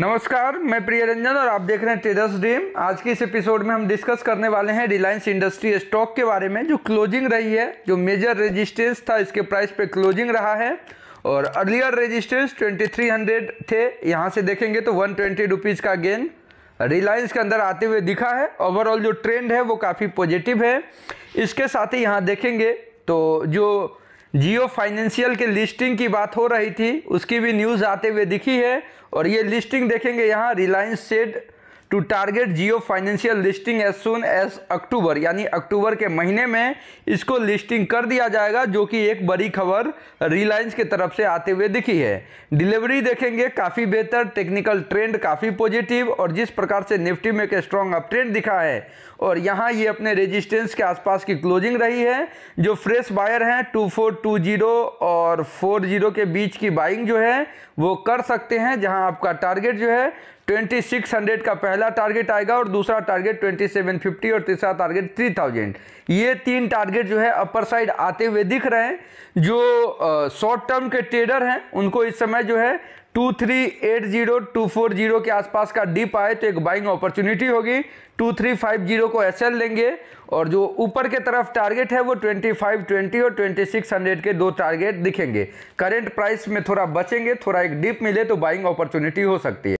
नमस्कार मैं प्रिय रंजन और आप देख रहे हैं ट्रेडर्स ड्रीम आज के इस एपिसोड में हम डिस्कस करने वाले हैं रिलायंस इंडस्ट्री स्टॉक के बारे में जो क्लोजिंग रही है जो मेजर रेजिस्टेंस था इसके प्राइस पे क्लोजिंग रहा है और अर्लियर रेजिस्टेंस 2300 थे यहाँ से देखेंगे तो वन ट्वेंटी का गेन रिलायंस के अंदर आते हुए दिखा है ओवरऑल जो ट्रेंड है वो काफ़ी पॉजिटिव है इसके साथ ही यहाँ देखेंगे तो जो जियो फाइनेंशियल के लिस्टिंग की बात हो रही थी उसकी भी न्यूज़ आते हुए दिखी है और ये लिस्टिंग देखेंगे यहाँ Reliance said to target Jio financial listing as soon as October यानी अक्टूबर के महीने में इसको लिस्टिंग कर दिया जाएगा जो कि एक बड़ी खबर रिलायंस की तरफ से आते हुए दिखी है डिलीवरी देखेंगे काफ़ी बेहतर टेक्निकल ट्रेंड काफ़ी पॉजिटिव और जिस प्रकार से निफ्टी में एक स्ट्रॉन्ग अप ट्रेंड दिखा है और यहाँ ये अपने रेजिस्टेंस के आसपास की क्लोजिंग रही है जो फ्रेश बायर हैं जीरो और जीरो के बीच की बाइंग जो है वो कर सकते हैं जहाँ आपका टारगेट जो है 2600 का पहला टारगेट आएगा और दूसरा टारगेट 2750 और तीसरा टारगेट 3000 ये तीन टारगेट जो है अपर साइड आते हुए दिख रहे हैं जो शॉर्ट टर्म के ट्रेडर हैं उनको इस समय जो है 2380 240 के आसपास का डीप आए तो एक बाइंग अपॉर्चुनिटी होगी 2350 को एसएल लेंगे और जो ऊपर के तरफ टारगेट है वो 2520 और 2600 के दो टारगेट दिखेंगे करेंट प्राइस में थोड़ा बचेंगे थोड़ा एक डीप मिले तो बाइंग अपॉर्चुनिटी हो सकती है